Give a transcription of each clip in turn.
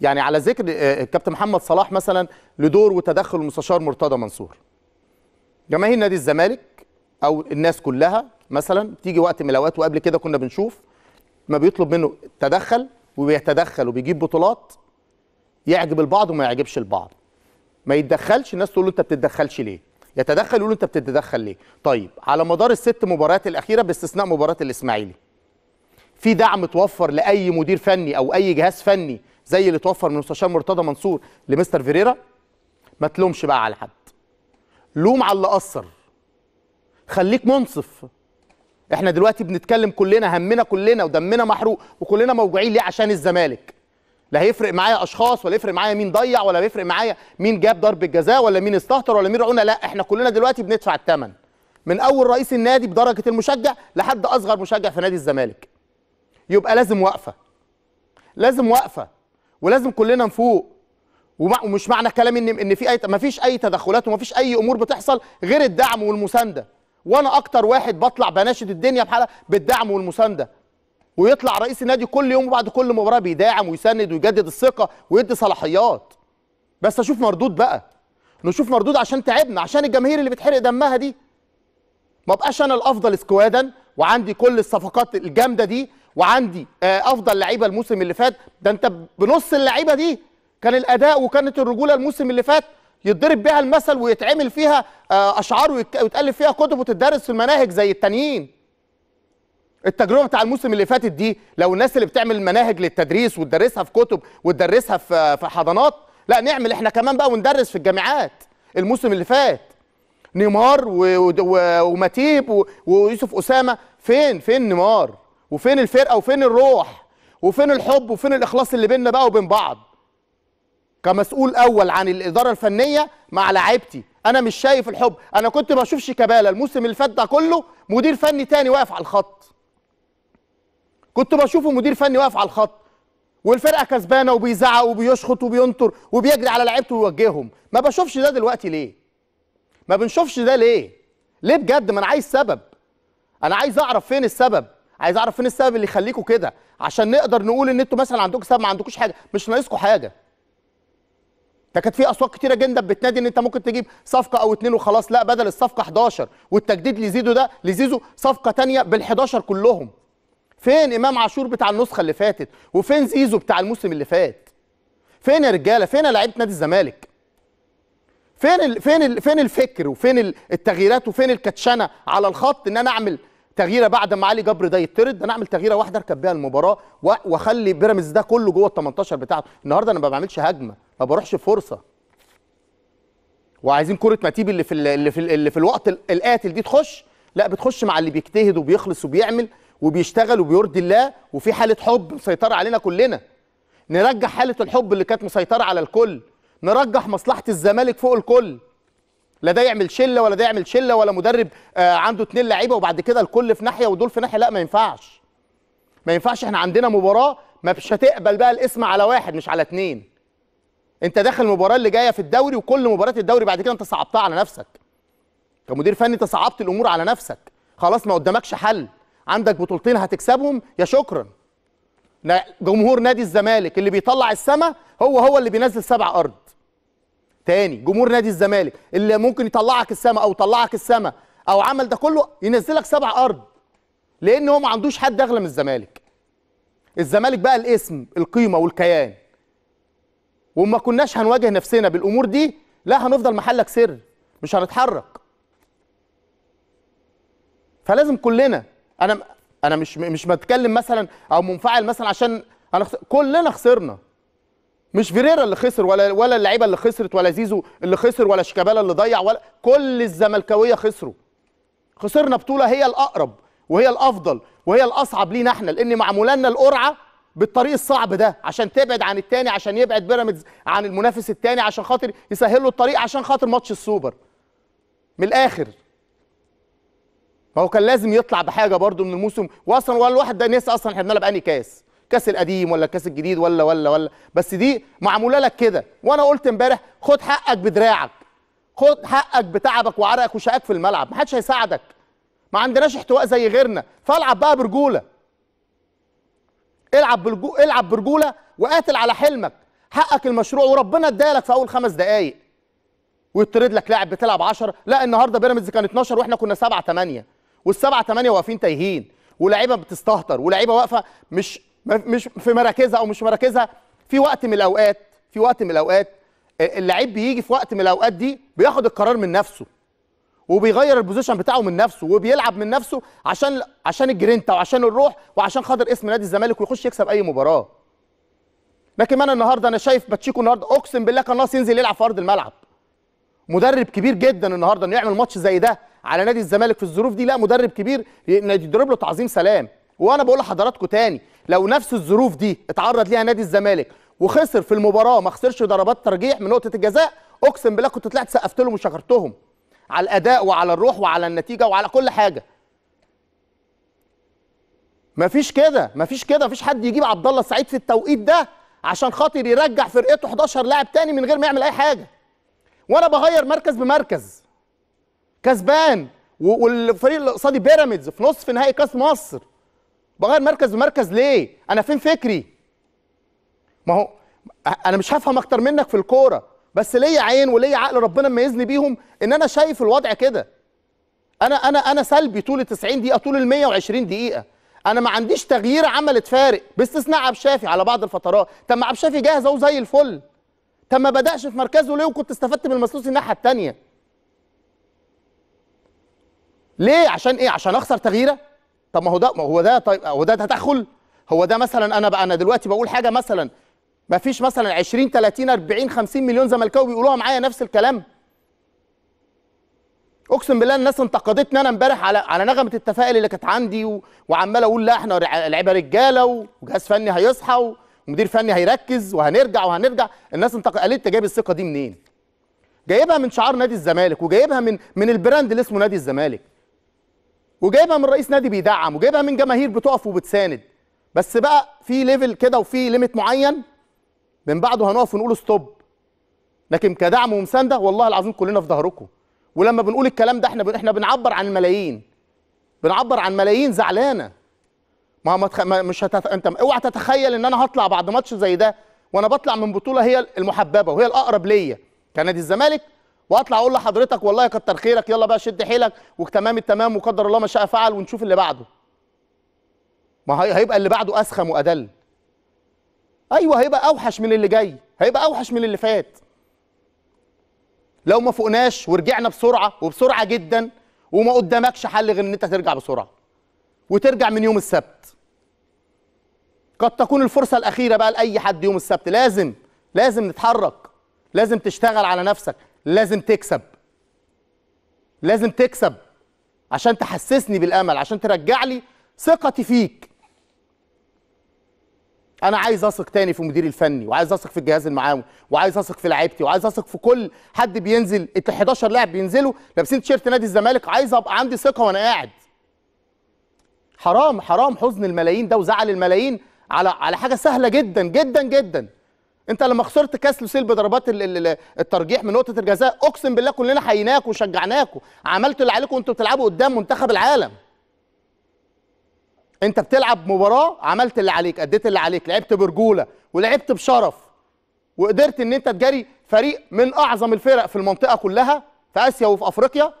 يعني على ذكر الكابتن آه، آه، محمد صلاح مثلا لدور وتدخل المستشار مرتضى منصور جماهير نادي الزمالك او الناس كلها مثلا تيجي وقت من الاوقات وقبل كده كنا بنشوف ما بيطلب منه تدخل وبيتدخل وبيجيب بطولات يعجب البعض وما يعجبش البعض ما يتدخلش الناس تقول له انت بتتدخلش ليه يتدخل يقول له انت بتتدخل ليه طيب على مدار الست مباريات الاخيره باستثناء مباراه الاسماعيلي في دعم توفر لاي مدير فني او اي جهاز فني زي اللي توفر من مستشار مرتضى منصور لمستر فيريرا ما تلومش بقى على حد لوم على اللي قصر خليك منصف احنا دلوقتي بنتكلم كلنا همنا كلنا ودمنا محروق وكلنا موجوعين ليه عشان الزمالك لا هيفرق معايا اشخاص ولا يفرق معايا مين ضيع ولا بيفرق معايا مين جاب ضربه جزاء ولا مين استهتر ولا مين رعونه لا احنا كلنا دلوقتي بندفع الثمن من اول رئيس النادي بدرجه المشجع لحد اصغر مشجع في نادي الزمالك يبقى لازم واقفه لازم واقفه ولازم كلنا نفوق ومش معنى كلامي ان ان في اي ما فيش اي تدخلات وما فيش اي امور بتحصل غير الدعم والمسانده وانا اكتر واحد بطلع بناشد الدنيا بحالها بالدعم والمسانده ويطلع رئيس النادي كل يوم وبعد كل مباراه بيداعم ويسند ويجدد الثقه ويدي صلاحيات بس اشوف مردود بقى نشوف مردود عشان تعبنا عشان الجماهير اللي بتحرق دمها دي ما بقاش انا الافضل سكوادا وعندي كل الصفقات الجامده دي وعندي آه، افضل لعيبه الموسم اللي فات ده انت بنص اللعيبه دي كان الاداء وكانت الرجوله الموسم اللي فات يتضرب بيها المثل ويتعمل فيها آه، اشعار ويتالف فيها كتب وتدرس في المناهج زي التانيين التجربه بتاع الموسم اللي فاتت دي لو الناس اللي بتعمل المناهج للتدريس وتدرسها في كتب وتدرسها في في حضانات لا نعمل احنا كمان بقى وندرس في الجامعات الموسم اللي فات نيمار وماتيب ويوسف اسامه فين فين نيمار وفين الفرقه وفين الروح وفين الحب وفين الاخلاص اللي بيننا بقى وبين بعض كمسؤول اول عن الاداره الفنيه مع لعيبتي انا مش شايف الحب انا كنت بشوف شيكابالا الموسم اللي فات ده كله مدير فني تاني واقف على الخط كنت بشوفه مدير فني واقف على الخط والفرقه كسبانه وبيزعق وبيشخط وبينطر وبيجري على لعيبته ويوجههم ما بشوفش ده دلوقتي ليه ما بنشوفش ده ليه ليه بجد ما انا عايز سبب انا عايز اعرف فين السبب عايز اعرف فين السبب اللي يخليكم كده عشان نقدر نقول ان انتوا مثلا عندكم سبب ما عندكوش حاجه مش ناقصكم حاجه ده كانت في اصوات كتيره جدا بتنادي ان انت ممكن تجيب صفقه او اتنين وخلاص لا بدل الصفقه 11 والتجديد لزيدو ده لزيزو صفقه تانية بال11 كلهم فين امام عاشور بتاع النسخه اللي فاتت وفين زيزو بتاع الموسم اللي فات فين يا رجاله فين لعيبه نادي الزمالك فين الـ فين الـ فين الفكر وفين التغييرات وفين الكتشنه على الخط ان انا اعمل تغييره بعد ما علي جبر ده يطرد انا اعمل تغييره واحده اركب بيها المباراه واخلي بيراميدز ده كله جوه ال 18 بتاعته النهارده انا ما بعملش هجمه ما بروحش فرصه وعايزين كره ماتيب اللي في اللي في اللي في الوقت القاتل دي تخش لا بتخش مع اللي بيجتهد وبيخلص وبيعمل وبيشتغل وبيرضي الله وفي حاله حب مسيطره علينا كلنا نرجع حاله الحب اللي كانت مسيطره على الكل نرجح مصلحه الزمالك فوق الكل لا ده يعمل شله ولا ده يعمل شله ولا مدرب آه عنده اتنين لعيبه وبعد كده الكل في ناحيه ودول في ناحيه لا ما ينفعش ما ينفعش احنا عندنا مباراه ما مش هتقبل بقى الاسم على واحد مش على اتنين انت داخل المباراه اللي جايه في الدوري وكل مباريات الدوري بعد كده انت صعبتها على نفسك كمدير فني انت صعبت الامور على نفسك خلاص ما قدامكش حل عندك بطولتين هتكسبهم يا شكرا جمهور نادي الزمالك اللي بيطلع السما هو هو اللي بينزل سبع ارض تاني جمهور نادي الزمالك اللي ممكن يطلعك السما او طلعك السما او عمل ده كله ينزلك سبع ارض لان هو ما عندوش حد اغلى من الزمالك الزمالك بقى الاسم القيمه والكيان وما كناش هنواجه نفسنا بالامور دي لا هنفضل محلك سر مش هنتحرك فلازم كلنا انا انا مش مش بتكلم مثلا او منفعل مثلا عشان انا خسر كلنا خسرنا مش فيريرا اللي خسر ولا ولا اللعيبه اللي خسرت ولا زيزو اللي خسر ولا شيكابالا اللي ضيع ولا كل الزملكاويه خسروا خسرنا بطوله هي الاقرب وهي الافضل وهي الاصعب لينا احنا لان معمولنا القرعه بالطريق الصعب ده عشان تبعد عن التاني عشان يبعد بيراميدز عن المنافس التاني عشان خاطر يسهل له الطريق عشان خاطر ماتش السوبر من الاخر فهو كان لازم يطلع بحاجه برضو من الموسم واصلا ولا الواحد ده نسى اصلا احنا بنلعب انهي كاس الكاس القديم ولا الكاس الجديد ولا ولا ولا بس دي معموله لك كده وانا قلت امبارح خد حقك بدراعك خد حقك بتعبك وعرقك وشقاك في الملعب محدش هيساعدك ما عندناش احتواء زي غيرنا فالعب بقى برجوله العب بالجو... العب برجوله وقاتل على حلمك حقك المشروع وربنا ادالك في اول خمس دقائق ويطرد لك لاعب بتلعب 10 لا النهارده بيراميدز كان 12 واحنا كنا 7 8 وال7 8 واقفين تايهين ولاعيبه بتستهتر ولاعيبه واقفه مش مش في مراكزها او مش مراكزها في وقت من الاوقات في وقت من الاوقات آه، اللعيب بيجي في وقت من الاوقات دي بياخد القرار من نفسه وبيغير البوزيشن بتاعه من نفسه وبيلعب من نفسه عشان عشان الجرينتا وعشان الروح وعشان خاطر اسم نادي الزمالك ويخش يكسب اي مباراه لكن انا النهارده انا شايف باتشيكو النهارده اقسم بالله كان ناقص ينزل يلعب في ارض الملعب مدرب كبير جدا النهارده انه يعمل ماتش زي ده على نادي الزمالك في الظروف دي لا مدرب كبير يضرب له تعظيم سلام وانا بقول لحضراتكم تاني لو نفس الظروف دي اتعرض ليها نادي الزمالك وخسر في المباراه ما خسرش ضربات ترجيح من نقطه الجزاء اقسم بالله كنت طلعت سقفت لهم وشكرتهم على الاداء وعلى الروح وعلى النتيجه وعلى كل حاجه مفيش كده مفيش كده مفيش حد يجيب عبد الله السعيد في التوقيت ده عشان خاطر يرجع فرقته 11 لاعب تاني من غير ما يعمل اي حاجه وانا بغير مركز بمركز كسبان والفريق الاقتصادي بيراميدز في نصف نهائي كاس مصر بغير مركز لمركز ليه انا فين فكري ما هو انا مش هفهم اكتر منك في الكوره بس ليا عين وليا عقل ربنا ميزني بيهم ان انا شايف الوضع كده انا انا انا سلبي طول ال 90 دقيقه طول ال 120 دقيقه انا ما عنديش تغيير عملت فارق باستثناء عبد الشافي على بعض الفترات طب ما عبد الشافي جاهز اهو زي الفل طب ما بداش في مركزه ليه وكنت استفدت من المسلوسي الناحيه الثانيه ليه عشان ايه عشان اخسر تغييره طب ما هو ده ما هو ده طيب هو ده تدخل هو ده مثلا انا بقى انا دلوقتي بقول حاجه مثلا ما فيش مثلا 20 30 40 50 مليون زملكاوي بيقولوها معايا نفس الكلام اقسم بالله الناس انتقدتني انا امبارح على على نغمه التفائل اللي كانت عندي وعمال اقول لا احنا لعيبه رجاله وجهاز فني هيصحى ومدير فني هيركز وهنرجع وهنرجع الناس انتقدت قالت انت جايب الثقه دي منين؟ جايبها من شعار نادي الزمالك وجايبها من من البراند اللي اسمه نادي الزمالك وجايبها من رئيس نادي بيدعم وجايبها من جماهير بتقف وبتساند بس بقى في ليفل كده وفي ليميت معين من بعده هنقف ونقول ستوب لكن كدعم ومسانده والله العظيم كلنا في ظهركم ولما بنقول الكلام ده احنا احنا بنعبر عن ملايين بنعبر عن ملايين زعلانه ما متخ... ما مش هتت... انت اوعى تتخيل ان انا هطلع بعد ماتش زي ده وانا بطلع من بطوله هي المحببه وهي الاقرب ليا كنادي الزمالك واطلع اقول لحضرتك والله كتر خيرك يلا بقى شد حيلك وتمام التمام وقدر الله ما شاء فعل ونشوف اللي بعده ما هيبقى اللي بعده اسخم وادل ايوه هيبقى اوحش من اللي جاي هيبقى اوحش من اللي فات لو ما فوقناش ورجعنا بسرعه وبسرعه جدا وما قدامكش حل غير ان انت ترجع بسرعه وترجع من يوم السبت قد تكون الفرصه الاخيره بقى لاي حد يوم السبت لازم لازم نتحرك لازم تشتغل على نفسك لازم تكسب لازم تكسب عشان تحسسني بالامل عشان ترجع لي ثقتي فيك انا عايز اثق تاني في مدير الفني وعايز اثق في الجهاز المعاون وعايز اثق في لعيبتي وعايز اثق في كل حد بينزل ال 11 لاعب بينزلوا لابسين تيشيرت نادي الزمالك عايز ابقى عندي ثقه وانا قاعد حرام حرام حزن الملايين ده وزعل الملايين على على حاجه سهله جدا جدا جدا انت لما خسرت كاس لوسيل بضربات الترجيح من نقطه الجزاء اقسم بالله كلنا حييناكم وشجعناك عملت اللي عليكم وانتوا بتلعبوا قدام منتخب العالم انت بتلعب مباراه عملت اللي عليك اديت اللي عليك لعبت برجوله ولعبت بشرف وقدرت ان انت تجري فريق من اعظم الفرق في المنطقه كلها في اسيا وفي افريقيا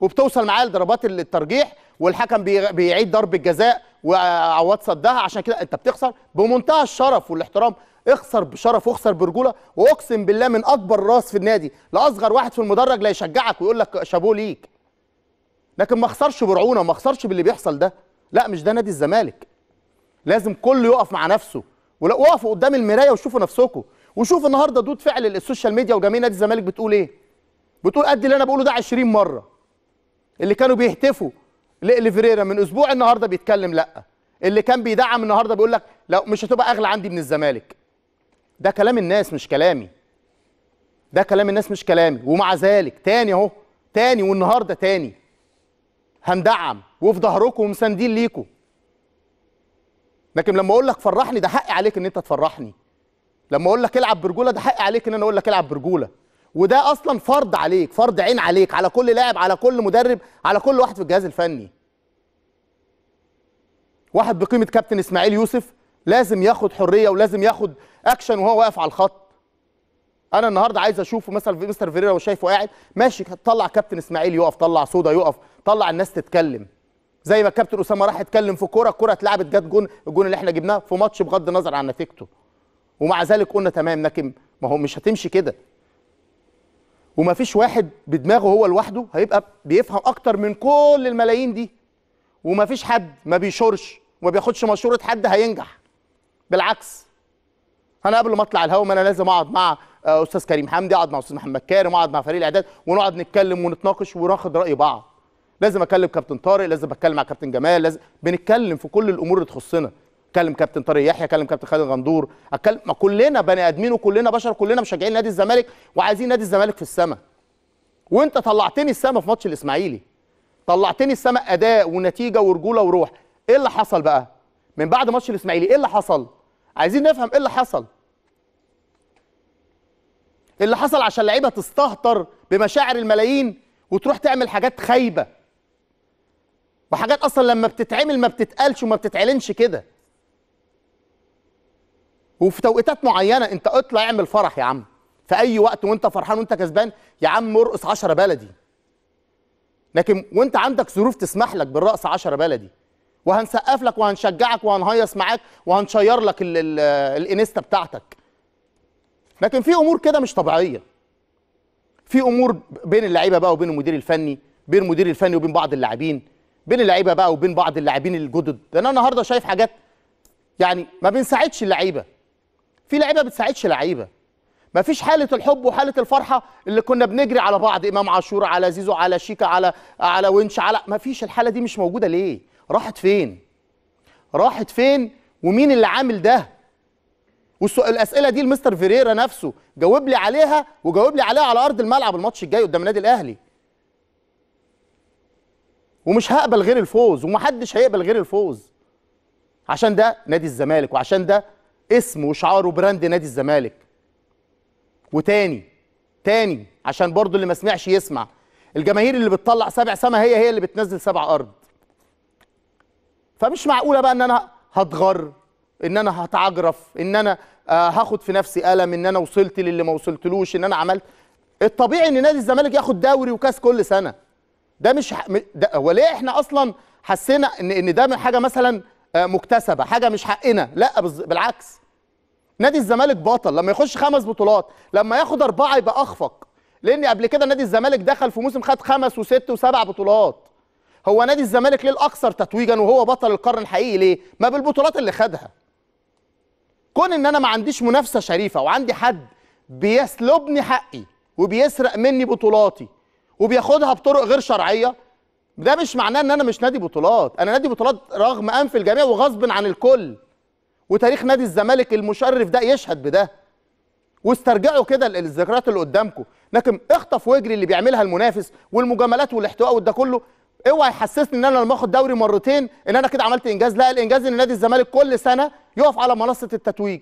وبتوصل معاه لضربات الترجيح والحكم بيعيد ضرب الجزاء وعواد صدها عشان كده انت بتخسر بمنتهى الشرف والاحترام اخسر بشرف واخسر برجوله واقسم بالله من اكبر راس في النادي لاصغر واحد في المدرج لا يشجعك ويقول لك شابوه ليك لكن ما اخسرش برعونه وما اخسرش باللي بيحصل ده لا مش ده نادي الزمالك لازم كله يقف مع نفسه وقفوا قدام المرايه وشوفوا نفسكم وشوف النهارده ردود فعل السوشيال ميديا وجميع نادي الزمالك بتقول ايه بتقول قد اللي انا بقوله ده 20 مره اللي كانوا بيهتفوا لإلي فيريرا من اسبوع النهارده بيتكلم لا اللي كان بيدعم النهارده بيقول لك لو مش هتبقى اغلى عندي من الزمالك ده كلام الناس مش كلامي ده كلام الناس مش كلامي ومع ذلك تاني اهو تاني والنهارده تاني هندعم وفي ظهركم ومساندين ليكم لكن لما اقول لك فرحني ده حقي عليك ان انت تفرحني لما اقول لك العب برجوله ده حقي عليك ان انا اقول لك العب برجوله وده اصلا فرض عليك فرض عين عليك على كل لاعب على كل مدرب على كل واحد في الجهاز الفني واحد بقيمه كابتن اسماعيل يوسف لازم ياخد حريه ولازم ياخد اكشن وهو واقف على الخط انا النهارده عايز اشوفه مثلا في مستر فيريرا وشايفه قاعد ماشي طلع كابتن اسماعيل يقف طلع سودا يقف طلع الناس تتكلم زي ما الكابتن اسامه راح اتكلم في كوره الكوره اتلعبت جت جون الجون اللي احنا جبناه في ماتش بغض النظر عن نتيجته ومع ذلك قلنا تمام لكن ما هو مش هتمشي كده وما فيش واحد بدماغه هو لوحده هيبقى بيفهم اكتر من كل الملايين دي وما فيش حد ما بيشورش وما بياخدش مشوره حد هينجح بالعكس انا قبل ما اطلع الهوا ما انا لازم اقعد مع آه، استاذ كريم حمدي اقعد مع استاذ محمد كارم اقعد مع فريق الاعداد ونقعد نتكلم ونتناقش وناخد راي بعض لازم اكلم كابتن طارق لازم اتكلم مع كابتن جمال لازم بنتكلم في كل الامور اللي تخصنا اتكلم كابتن طارق يحيى اتكلم كابتن خالد غندور اتكلم ما كلنا بني ادمين وكلنا بشر كلنا مشجعين نادي الزمالك وعايزين نادي الزمالك في السماء وانت طلعتني السماء في ماتش الاسماعيلي طلعتني السماء اداء ونتيجه ورجوله وروح ايه اللي حصل بقى من بعد ماتش الاسماعيلي ايه اللي حصل عايزين نفهم ايه اللي حصل اللي حصل عشان لعيبه تستهتر بمشاعر الملايين وتروح تعمل حاجات خايبه وحاجات اصلا لما بتتعمل ما بتتقالش وما بتتعلنش كده وفي توقيتات معينه انت اطلع اعمل فرح يا عم في اي وقت وانت فرحان وانت كسبان يا عم ارقص 10 بلدي لكن وانت عندك ظروف تسمح لك بالرقص 10 بلدي وهنسقف لك وهنشجعك وهنهيص معاك وهنشير لك الانستا بتاعتك لكن في امور كده مش طبيعيه في امور بين اللعيبه بقى وبين المدير الفني بين المدير الفني وبين بعض اللاعبين بين اللعيبه بقى وبين بعض اللاعبين الجدد لان انا النهارده شايف حاجات يعني ما بنساعدش اللعيبه في لعيبه بتساعدش لعيبه ما فيش حاله الحب وحاله الفرحه اللي كنا بنجري على بعض امام عاشور على زيزو على شيكا على على ونش على ما فيش الحاله دي مش موجوده ليه راحت فين راحت فين ومين اللي عامل ده والاسئله دي لمستر فيريرا نفسه جاوب لي عليها وجاوب لي عليها على ارض الملعب الماتش الجاي قدام النادي الاهلي ومش هقبل غير الفوز ومحدش هيقبل غير الفوز عشان ده نادي الزمالك وعشان ده اسم وشعار وبراند نادي الزمالك وتاني تاني عشان برضو اللي ما سمعش يسمع الجماهير اللي بتطلع سبع سما هي هي اللي بتنزل سبع ارض فمش معقوله بقى ان انا هتغر ان انا هتعجرف ان انا آه، هاخد في نفسي الم ان انا وصلت للي ما وصلتلوش ان انا عملت الطبيعي ان نادي الزمالك ياخد دوري وكاس كل سنه ده مش ح... ده وليه احنا اصلا حسينا ان ان ده حاجه مثلا آه، مكتسبه حاجه مش حقنا لا بالعكس نادي الزمالك بطل لما يخش خمس بطولات لما ياخد اربعه يبقى اخفق لان قبل كده نادي الزمالك دخل في موسم خد خمس وست وسبع بطولات هو نادي الزمالك ليه الاكثر تتويجا وهو بطل القرن الحقيقي ليه ما بالبطولات اللي خدها كون ان انا ما عنديش منافسه شريفه وعندي حد بيسلبني حقي وبيسرق مني بطولاتي وبياخدها بطرق غير شرعيه ده مش معناه ان انا مش نادي بطولات انا نادي بطولات رغم انف الجميع وغصب عن الكل وتاريخ نادي الزمالك المشرف ده يشهد بده واسترجعوا كده الذكريات اللي قدامكم لكن اخطف واجري اللي بيعملها المنافس والمجاملات والاحتواء وده كله اوعى يحسسني ان انا لما اخد دوري مرتين ان انا كده عملت انجاز لا الانجاز ان نادي الزمالك كل سنه يقف على منصه التتويج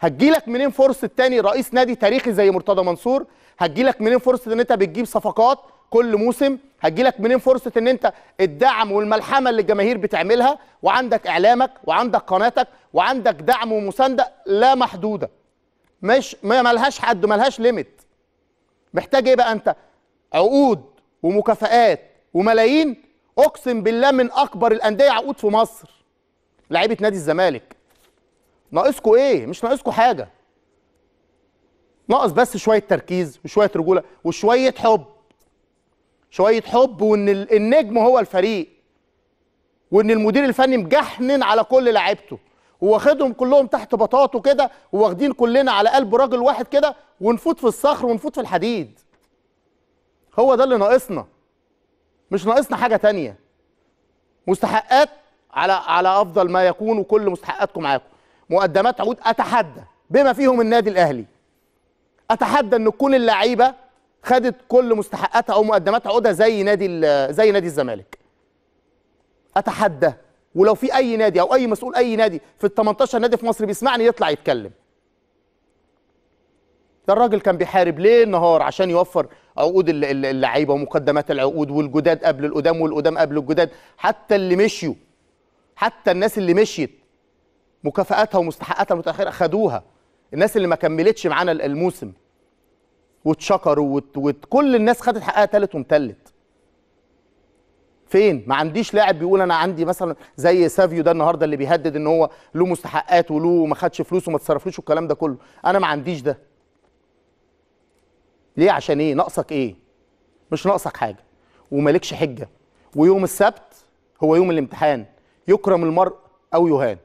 هتجيلك منين فرصه تاني رئيس نادي تاريخي زي مرتضى منصور هتجيلك منين فرصه ان انت بتجيب صفقات كل موسم هتجيلك منين فرصه ان انت الدعم والملحمه اللي الجماهير بتعملها وعندك اعلامك وعندك قناتك وعندك دعم ومسانده لا محدوده مش ما ملهاش حد ملهاش ليميت محتاج ايه بقى انت عقود ومكافآت وملايين اقسم بالله من اكبر الانديه عقود في مصر لعيبه نادي الزمالك ناقصكوا ايه مش ناقصكوا حاجه ناقص بس شويه تركيز وشويه رجوله وشويه حب شويه حب وان النجم هو الفريق وان المدير الفني مجحنن على كل لعيبته وواخدهم كلهم تحت بطاطه كده وواخدين كلنا على قلب راجل واحد كده ونفوت في الصخر ونفوت في الحديد هو ده اللي ناقصنا مش ناقصنا حاجه تانية مستحقات على على افضل ما يكون وكل مستحقاتكم معاكم مقدمات عقود اتحدى بما فيهم النادي الاهلي اتحدى ان تكون اللعيبه خدت كل مستحقاتها او مقدمات عقودها زي نادي زي نادي الزمالك اتحدى ولو في اي نادي او اي مسؤول اي نادي في ال 18 نادي في مصر بيسمعني يطلع يتكلم ده الراجل كان بيحارب ليل نهار عشان يوفر عقود اللعيبه ومقدمات العقود والجداد قبل القدام والقدام قبل الجداد حتى اللي مشيوا حتى الناس اللي مشيت مكافاتها ومستحقاتها المتاخره خدوها الناس اللي ما كملتش معانا الموسم واتشكروا وت... وكل الناس خدت حقها تالت ومتلت فين ما عنديش لاعب بيقول انا عندي مثلا زي سافيو ده النهارده اللي بيهدد ان هو له مستحقات وله ما خدش فلوس وما تصرفلوش والكلام ده كله انا ما عنديش ده ليه عشان ايه ناقصك ايه مش ناقصك حاجه ومالكش حجه ويوم السبت هو يوم الامتحان يكرم المرء او يهان